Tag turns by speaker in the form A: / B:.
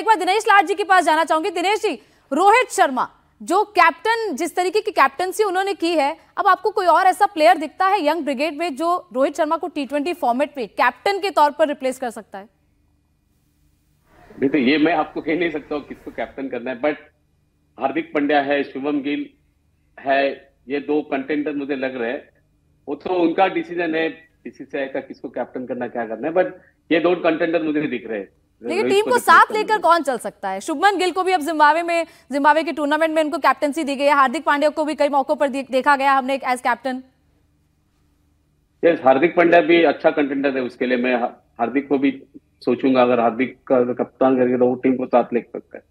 A: एक बार दिनेश लाड जी के पास जाना चाहूंगी दिनेश जी रोहित शर्मा जो कैप्टन जिस तरीके की कैप्टनसी उन्होंने की है अब आपको कोई और ऐसा प्लेयर दिखता है यंग ब्रिगेड में जो रोहित शर्मा को टी ट्वेंटी फॉर्मेट में कैप्टन के तौर पर रिप्लेस कर सकता है
B: नहीं तो ये मैं आपको कह नहीं सकता हूँ किसको कैप्टन करना है बट हार्दिक पंड्या है शुभम गिल है ये दो कंटेंटर मुझे लग रहे हैं वो तो उनका डिसीजन है बीसीसीआई का किसको कैप्टन करना क्या करना है बट ये दो कंटेंटर मुझे दिख रहे हैं लेकिन टीम को साथ लेकर
A: कौन चल सकता है शुभमन गिल को भी अब जिम्बावे में जिम्बावे के टूर्नामेंट में उनको कैप्टनसी दी गई है हार्दिक पांड्या को भी कई मौकों पर देखा गया हमने as captain
B: yes Hardik Pandya भी अच्छा कंटेंडर है उसके लिए मैं हार्दिक को भी सोचूंगा अगर हार्दिक का कप्तान करके तो वो टीम को साथ ले सकता है